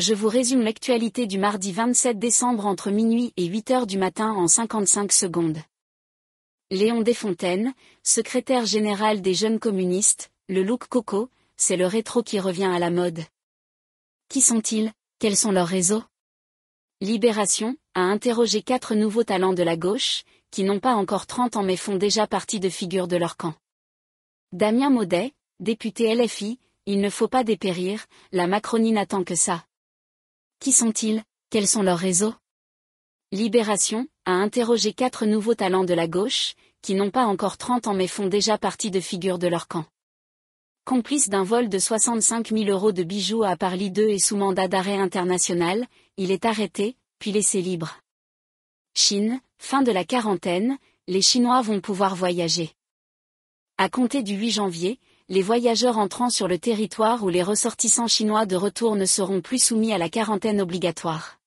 je vous résume l'actualité du mardi 27 décembre entre minuit et 8 heures du matin en 55 secondes. Léon Desfontaines, secrétaire général des jeunes communistes, le look coco, c'est le rétro qui revient à la mode. Qui sont-ils Quels sont leurs réseaux Libération a interrogé quatre nouveaux talents de la gauche, qui n'ont pas encore 30 ans mais font déjà partie de figures de leur camp. Damien Maudet, député LFI, il ne faut pas dépérir, la Macronie n'attend que ça. Qui sont-ils Quels sont leurs réseaux Libération a interrogé quatre nouveaux talents de la gauche, qui n'ont pas encore 30 ans mais font déjà partie de figures de leur camp. Complice d'un vol de 65 000 euros de bijoux à Paris 2 et sous mandat d'arrêt international, il est arrêté, puis laissé libre. Chine, fin de la quarantaine, les Chinois vont pouvoir voyager. À compter du 8 janvier, les voyageurs entrant sur le territoire ou les ressortissants chinois de retour ne seront plus soumis à la quarantaine obligatoire.